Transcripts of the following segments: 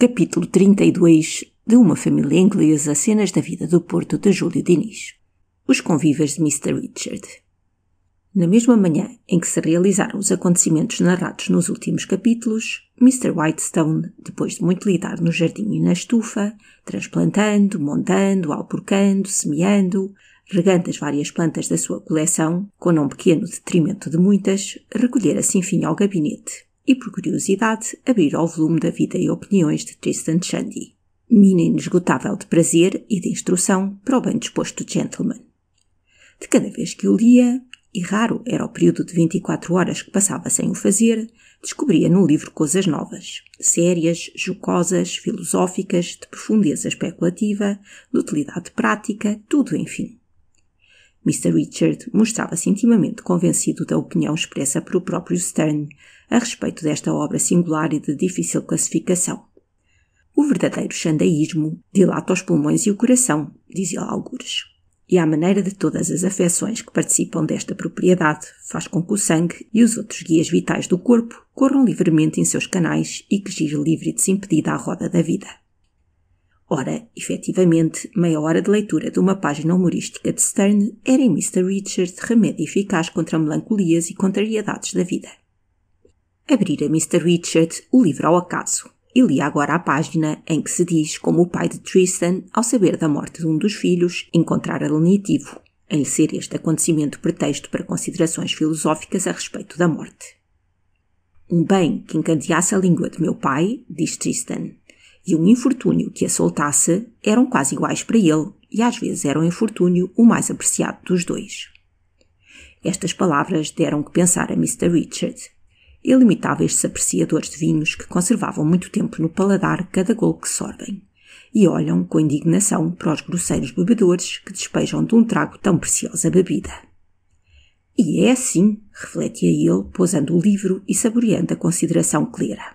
Capítulo 32 de uma família inglesa Cenas da vida do Porto de Júlio Diniz. Os convívers de Mr. Richard. Na mesma manhã em que se realizaram os acontecimentos narrados nos últimos capítulos, Mr. Whitestone, depois de muito lidar no jardim e na estufa, transplantando, montando, alporcando, semeando, regando as várias plantas da sua coleção, com não um pequeno detrimento de muitas, recolhera-se enfim ao gabinete, e, por curiosidade, abrir ao volume da vida e opiniões de Tristan Shandy, mina inesgotável de prazer e de instrução para o bem disposto gentleman. De cada vez que o lia, e raro era o período de 24 horas que passava sem o fazer, descobria no livro coisas novas, sérias, jocosas, filosóficas, de profundeza especulativa, de utilidade prática, tudo enfim. Mr. Richard mostrava-se intimamente convencido da opinião expressa pelo próprio Stern a respeito desta obra singular e de difícil classificação. O verdadeiro xandaísmo dilata os pulmões e o coração, dizia Algures. E à maneira de todas as afecções que participam desta propriedade, faz com que o sangue e os outros guias vitais do corpo corram livremente em seus canais e que gire livre e desimpedida a roda da vida. Ora, efetivamente, meia hora de leitura de uma página humorística de Stern era em Mr. Richard remédio eficaz contra melancolias e contrariedades da vida abrir a Mr. Richard o livro ao acaso e lia agora a página em que se diz como o pai de Tristan, ao saber da morte de um dos filhos, encontrara lenitivo, em ser este acontecimento pretexto para considerações filosóficas a respeito da morte. Um bem que encandeasse a língua de meu pai, diz Tristan, e um infortúnio que a soltasse eram quase iguais para ele, e às vezes era o um infortúnio o mais apreciado dos dois. Estas palavras deram que pensar a Mr. Richard, Ilimitável estes apreciadores de vinhos que conservavam muito tempo no paladar cada golo que sorvem e olham com indignação para os grosseiros bebedores que despejam de um trago tão preciosa bebida. E é assim, refletia ele, pousando o livro e saboreando a consideração que lera.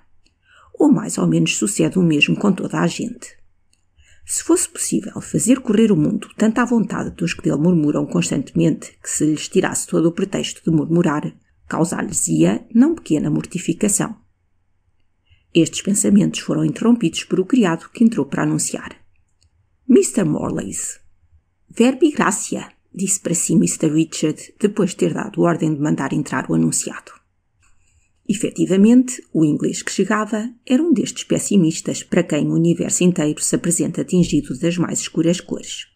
Ou mais ou menos sucede o mesmo com toda a gente. Se fosse possível fazer correr o mundo tanto à vontade dos que dele murmuram constantemente que se lhes tirasse todo o pretexto de murmurar, causar-lhes-ia não pequena mortificação. Estes pensamentos foram interrompidos por o criado que entrou para anunciar. Mr. Morleys. Verbi gracia, disse para si Mr. Richard depois de ter dado ordem de mandar entrar o anunciado. Efetivamente, o inglês que chegava era um destes pessimistas para quem o universo inteiro se apresenta atingido das mais escuras cores.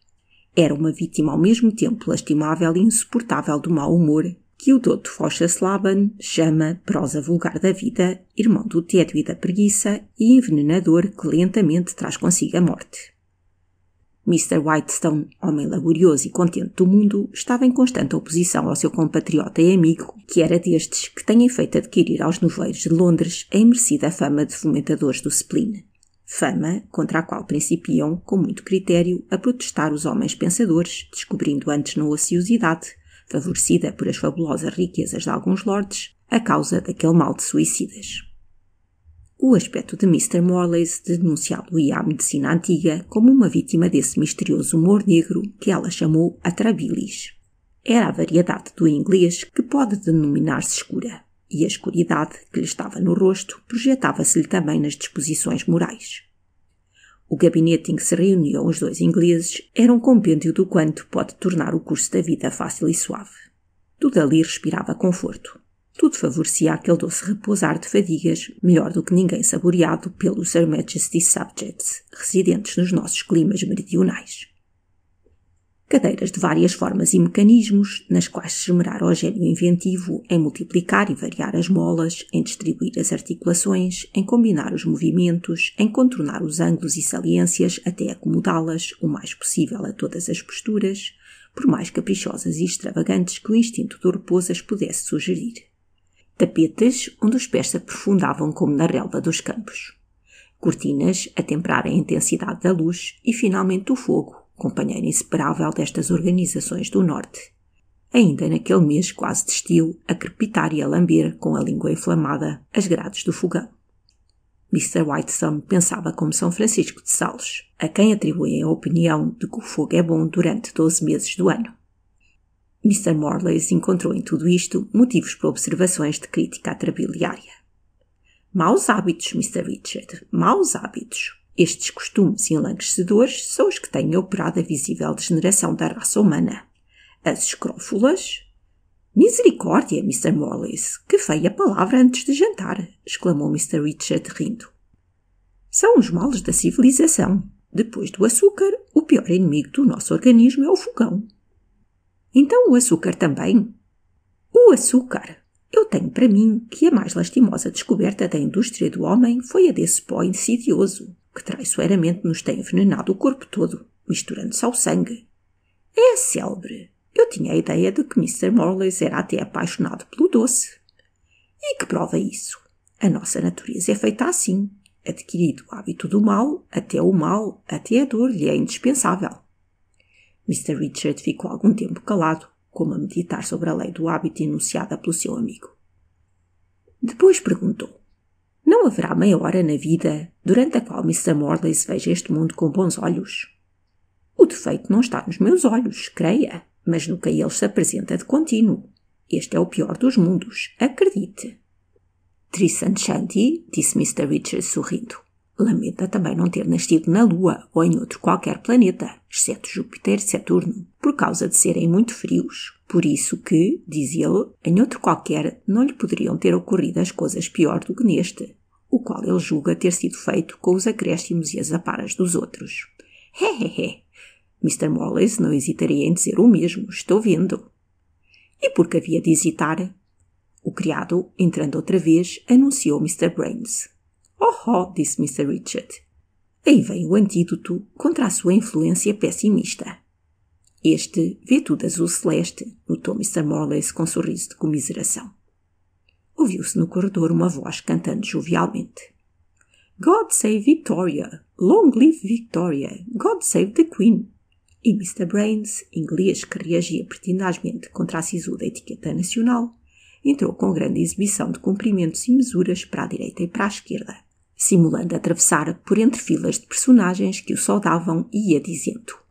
Era uma vítima ao mesmo tempo lastimável e insuportável do mau humor que o doutor Laban chama prosa vulgar da vida, irmão do tédio e da preguiça e envenenador que lentamente traz consigo a morte. Mr. Whitestone, homem laborioso e contente do mundo, estava em constante oposição ao seu compatriota e amigo, que era destes que têm feito adquirir aos noveleiros de Londres a imerecida fama de fomentadores do spleen. Fama contra a qual principiam, com muito critério, a protestar os homens pensadores, descobrindo antes na ociosidade favorecida por as fabulosas riquezas de alguns lordes, a causa daquele mal de suicidas. O aspecto de Mr. Morley's denunciá-lo-ia à medicina antiga como uma vítima desse misterioso humor negro que ela chamou atrabilis. Era a variedade do inglês que pode denominar-se escura, e a escuridade que lhe estava no rosto projetava-se-lhe também nas disposições morais. O gabinete em que se reuniam os dois ingleses era um compêndio do quanto pode tornar o curso da vida fácil e suave. Tudo ali respirava conforto. Tudo favorecia aquele doce repousar de fadigas, melhor do que ninguém saboreado pelos Her Majesty's Subjects, residentes nos nossos climas meridionais cadeiras de várias formas e mecanismos, nas quais se esmerar o gênio inventivo em é multiplicar e variar as molas, em distribuir as articulações, em combinar os movimentos, em contornar os ângulos e saliências até acomodá-las o mais possível a todas as posturas, por mais caprichosas e extravagantes que o instinto do repouso as pudesse sugerir. Tapetes onde os pés se aprofundavam como na relva dos campos. Cortinas a temperar a intensidade da luz e finalmente o fogo, companheiro inseparável destas organizações do Norte. Ainda naquele mês quase destil, a crepitar e a lamber, com a língua inflamada, as grades do fogão. Mr. Whitesum pensava como São Francisco de Sales, a quem atribuem a opinião de que o fogo é bom durante 12 meses do ano. Mr. Morley encontrou em tudo isto motivos para observações de crítica atrabiliária. Maus hábitos, Mr. Richard, maus hábitos, estes costumes enlanguescedores são os que têm operado a visível degeneração da raça humana. As escrófulas? Misericórdia, Mr. Morley, que feia palavra antes de jantar! exclamou Mr. Richard rindo. São os males da civilização. Depois do açúcar, o pior inimigo do nosso organismo é o fogão. Então o açúcar também? O açúcar! Eu tenho para mim que a mais lastimosa descoberta da indústria do homem foi a desse pó insidioso que traiçoeiramente nos tem envenenado o corpo todo, misturando-se ao sangue. É a célebre. Eu tinha a ideia de que Mr. Morley era até apaixonado pelo doce. E que prova isso? A nossa natureza é feita assim. Adquirido o hábito do mal, até o mal, até a dor lhe é indispensável. Mr. Richard ficou algum tempo calado, como a meditar sobre a lei do hábito enunciada pelo seu amigo. Depois perguntou: não haverá meia hora na vida durante a qual Mr. Morley se veja este mundo com bons olhos? O defeito não está nos meus olhos, creia, mas no que eles se apresenta de contínuo. Este é o pior dos mundos, acredite. Tristan Shanti, disse Mr. Richards sorrindo. Lamenta também não ter nascido na Lua ou em outro qualquer planeta, exceto Júpiter e Saturno, por causa de serem muito frios, por isso que, dizia ele, em outro qualquer não lhe poderiam ter ocorrido as coisas pior do que neste, o qual ele julga ter sido feito com os acréscimos e as aparas dos outros. Hehehe! Mr. Morley não hesitaria em dizer o mesmo, estou vendo. E por que havia de hesitar? O criado, entrando outra vez, anunciou Mr. Brains. Oh, oh disse Mr. Richard. Aí vem o antídoto contra a sua influência pessimista. Este vê tudo azul celeste, notou Mr. Morley com um sorriso de comiseração. Ouviu-se no corredor uma voz cantando jovialmente. God save Victoria! Long live Victoria! God save the Queen! E Mr. Brains, inglês que reagia pertinazmente contra a sisuda etiqueta nacional, entrou com grande exibição de cumprimentos e mesuras para a direita e para a esquerda, simulando atravessar por entre filas de personagens que o saudavam e ia dizendo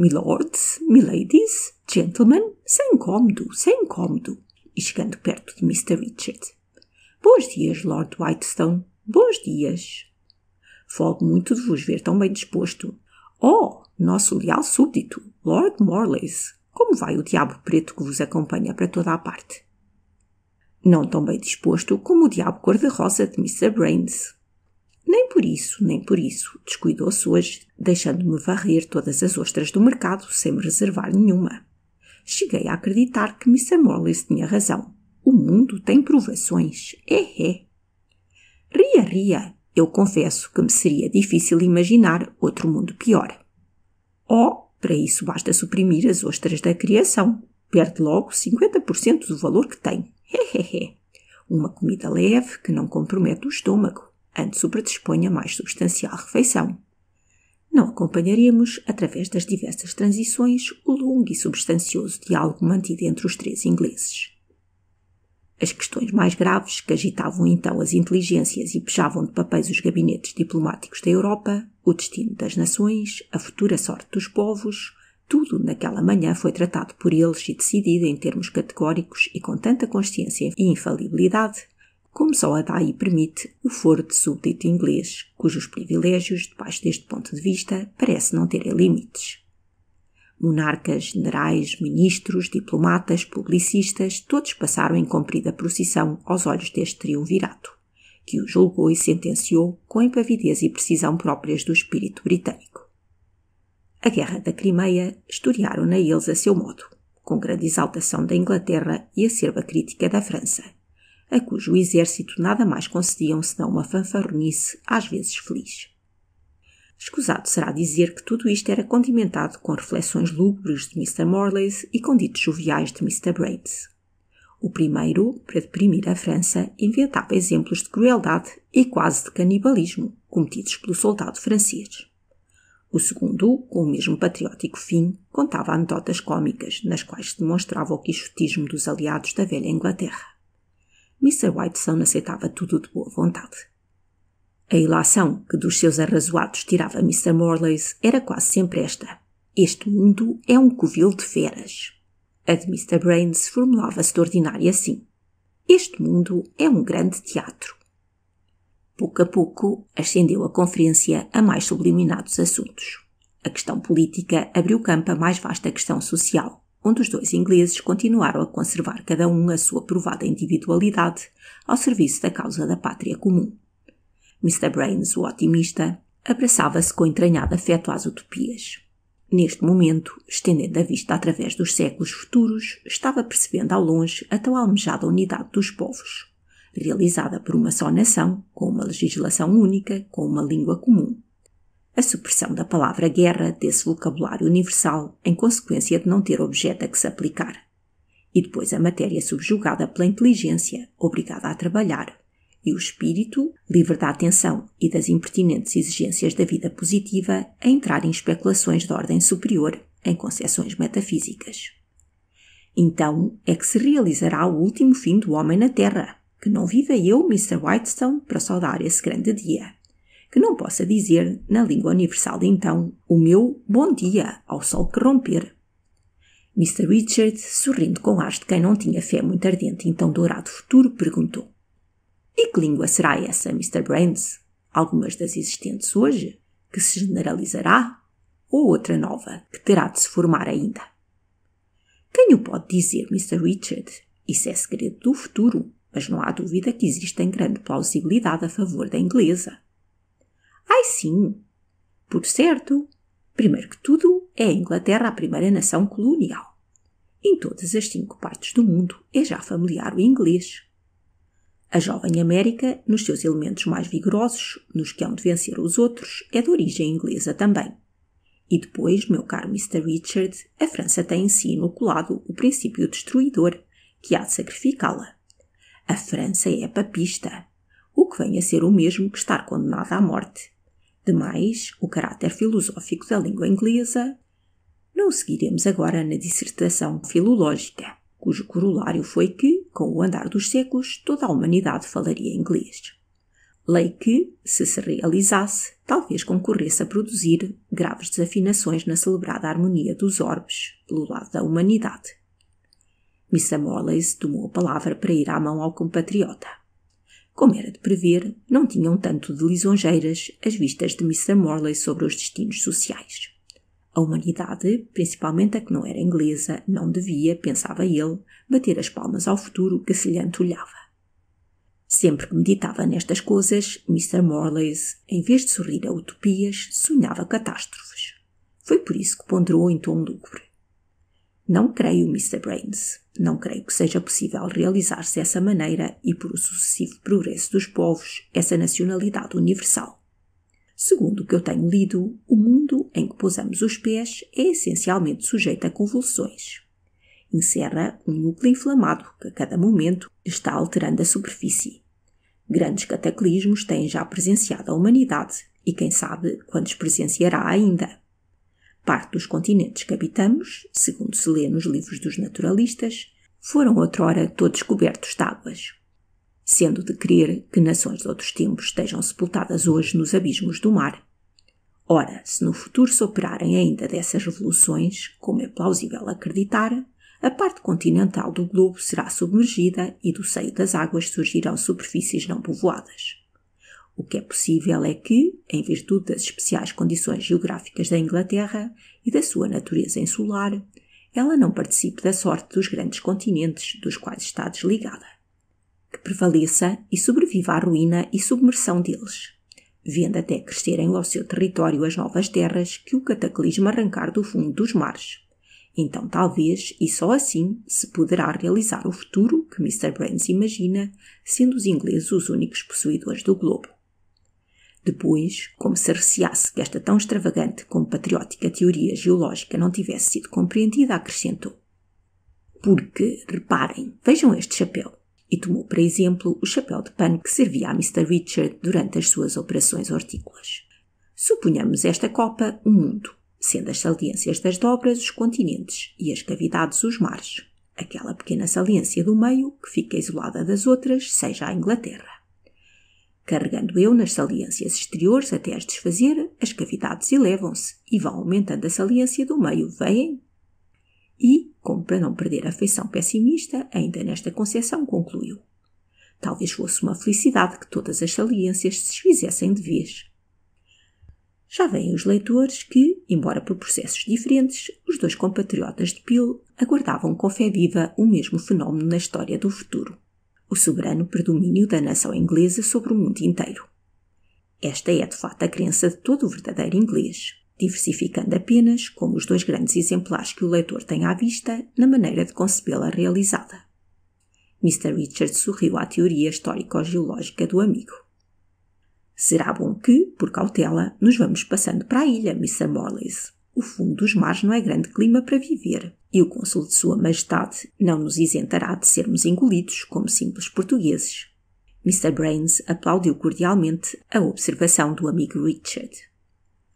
milords, miladies, gentlemen, sem incómodo, sem incómodo, e chegando perto de Mr. Richard. Bons dias, Lord Whitestone, bons dias. Folgo muito de vos ver tão bem disposto. Oh, nosso leal súbdito, Lord Morleys, como vai o diabo preto que vos acompanha para toda a parte? Não tão bem disposto como o diabo cor-de-rosa de Mr. Brains, nem por isso, nem por isso, descuidou-se hoje, deixando-me varrer todas as ostras do mercado sem me reservar nenhuma. Cheguei a acreditar que Miss Morris tinha razão. O mundo tem provações. É, é. Ria, ria. Eu confesso que me seria difícil imaginar outro mundo pior. Oh, para isso basta suprimir as ostras da criação. Perde logo 50% do valor que tem. Hehehe. É, é, é. Uma comida leve que não compromete o estômago antes o predisponha a mais substancial refeição. Não acompanharemos, através das diversas transições, o longo e substancioso diálogo mantido entre os três ingleses. As questões mais graves que agitavam então as inteligências e pejavam de papéis os gabinetes diplomáticos da Europa, o destino das nações, a futura sorte dos povos, tudo naquela manhã foi tratado por eles e decidido em termos categóricos e com tanta consciência e infalibilidade como só a DAI permite o foro de súbdito inglês, cujos privilégios, debaixo deste ponto de vista, parece não terem limites. Monarcas, generais, ministros, diplomatas, publicistas, todos passaram em comprida procissão aos olhos deste triunvirato, que o julgou e sentenciou com impavidez e precisão próprias do espírito britânico. A Guerra da Crimeia historiaram-na eles a seu modo, com grande exaltação da Inglaterra e acerba crítica da França, a cujo exército nada mais concediam senão uma fanfarronice, às vezes feliz. Escusado será dizer que tudo isto era condimentado com reflexões lúgubres de Mr. Morley e com ditos joviais de Mr. Braves. O primeiro, para deprimir a França, inventava exemplos de crueldade e quase de canibalismo cometidos pelo soldado francês. O segundo, com o mesmo patriótico fim, contava anedotas cômicas nas quais se demonstrava o quixotismo dos aliados da velha Inglaterra. Mr. Whiteson aceitava tudo de boa vontade. A ilação que dos seus arrazoados tirava Mr. Morleys era quase sempre esta. Este mundo é um covil de feras. A de Mr. Brains formulava-se de ordinário assim. Este mundo é um grande teatro. Pouco a pouco ascendeu a conferência a mais subliminados assuntos. A questão política abriu campo à mais vasta questão social, onde os dois ingleses continuaram a conservar cada um a sua provada individualidade ao serviço da causa da pátria comum. Mr. Brains, o otimista, abraçava-se com entranhado afeto às utopias. Neste momento, estendendo a vista através dos séculos futuros, estava percebendo ao longe a tão almejada unidade dos povos, realizada por uma só nação, com uma legislação única, com uma língua comum a supressão da palavra guerra desse vocabulário universal em consequência de não ter objeto a que se aplicar. E depois a matéria subjugada pela inteligência, obrigada a trabalhar, e o espírito, livre da atenção e das impertinentes exigências da vida positiva, a entrar em especulações de ordem superior, em concepções metafísicas. Então é que se realizará o último fim do homem na Terra, que não viva eu, Mr. Whitestone, para saudar esse grande dia que não possa dizer, na língua universal de então, o meu bom dia ao sol que romper. Mr. Richard, sorrindo com ar de quem não tinha fé muito ardente em tão dourado futuro, perguntou: E que língua será essa, Mr. Brands? Algumas das existentes hoje, que se generalizará? Ou outra nova, que terá de se formar ainda? Quem o pode dizer, Mr. Richard? Isso é segredo do futuro, mas não há dúvida que existem grande plausibilidade a favor da inglesa. Ai sim! Por certo, primeiro que tudo, é a Inglaterra a primeira nação colonial. Em todas as cinco partes do mundo é já familiar o inglês. A jovem América, nos seus elementos mais vigorosos, nos que hão de vencer os outros, é de origem inglesa também. E depois, meu caro Mr. Richard, a França tem em si inoculado o princípio destruidor, que há de sacrificá-la. A França é papista, o que vem a ser o mesmo que estar condenada à morte, Demais, o caráter filosófico da língua inglesa. Não seguiremos agora na dissertação filológica, cujo corolário foi que, com o andar dos séculos, toda a humanidade falaria inglês. Lei que, se se realizasse, talvez concorresse a produzir graves desafinações na celebrada harmonia dos orbes, pelo lado da humanidade. Missa Morley tomou a palavra para ir à mão ao compatriota. Como era de prever, não tinham tanto de lisonjeiras as vistas de Mr. Morley sobre os destinos sociais. A humanidade, principalmente a que não era inglesa, não devia, pensava ele, bater as palmas ao futuro que se lhe antolhava. Sempre que meditava nestas coisas, Mr. Morley, em vez de sorrir a utopias, sonhava catástrofes. Foi por isso que ponderou em tom lúgubre. Não creio, Mr. Brains, não creio que seja possível realizar-se dessa maneira e por o sucessivo progresso dos povos essa nacionalidade universal. Segundo o que eu tenho lido, o mundo em que pousamos os pés é essencialmente sujeito a convulsões. Encerra um núcleo inflamado que a cada momento está alterando a superfície. Grandes cataclismos têm já presenciado a humanidade e quem sabe quantos presenciará ainda. Parte dos continentes que habitamos, segundo se lê nos livros dos naturalistas, foram outrora todos cobertos de águas. Sendo de crer que nações de outros tempos estejam sepultadas hoje nos abismos do mar. Ora, se no futuro se operarem ainda dessas revoluções, como é plausível acreditar, a parte continental do globo será submergida e do seio das águas surgirão superfícies não povoadas. O que é possível é que, em virtude das especiais condições geográficas da Inglaterra e da sua natureza insular, ela não participe da sorte dos grandes continentes dos quais está desligada. Que prevaleça e sobreviva à ruína e submersão deles, vendo até crescerem ao seu território as novas terras que o cataclismo arrancar do fundo dos mares. Então, talvez, e só assim, se poderá realizar o futuro que Mr. Brains imagina, sendo os ingleses os únicos possuidores do globo. Depois, como se receasse que esta tão extravagante como patriótica teoria geológica não tivesse sido compreendida, acrescentou. Porque, reparem, vejam este chapéu. E tomou, por exemplo, o chapéu de pano que servia a Mr. Richard durante as suas operações hortícolas. Suponhamos esta copa um mundo, sendo as saliências das dobras os continentes e as cavidades os mares. Aquela pequena saliência do meio, que fica isolada das outras, seja a Inglaterra carregando eu nas saliências exteriores até as desfazer, as cavidades elevam-se e vão aumentando a saliência do meio, veem? E, como para não perder a feição pessimista, ainda nesta concepção concluiu. Talvez fosse uma felicidade que todas as saliências se desfizessem de vez. Já vêm os leitores que, embora por processos diferentes, os dois compatriotas de Peel aguardavam com fé viva o mesmo fenómeno na história do futuro o soberano predomínio da nação inglesa sobre o mundo inteiro. Esta é de fato a crença de todo o verdadeiro inglês, diversificando apenas, como os dois grandes exemplares que o leitor tem à vista, na maneira de concebê-la realizada. Mr. Richard sorriu à teoria histórico-geológica do amigo. Será bom que, por cautela, nos vamos passando para a ilha, Mr. Morleys. O fundo dos mares não é grande clima para viver, e o consul de Sua Majestade não nos isentará de sermos engolidos como simples portugueses. Mr. Brains aplaudiu cordialmente a observação do amigo Richard.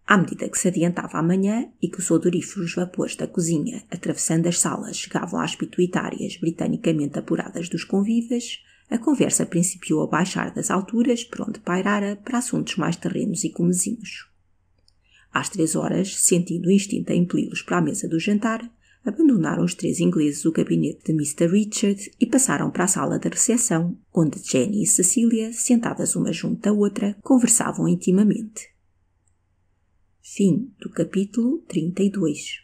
À medida que se adiantava a manhã e que os odoríferos vapores da cozinha, atravessando as salas, chegavam às pituitárias britanicamente apuradas dos convivas, a conversa principiou a baixar das alturas por onde pairara para assuntos mais terrenos e comezinhos. Às três horas, sentindo o instinto a impeli-los para a mesa do jantar, abandonaram os três ingleses o gabinete de Mr. Richard e passaram para a sala da recepção, onde Jenny e Cecília, sentadas uma junto à outra, conversavam intimamente. Fim do capítulo 32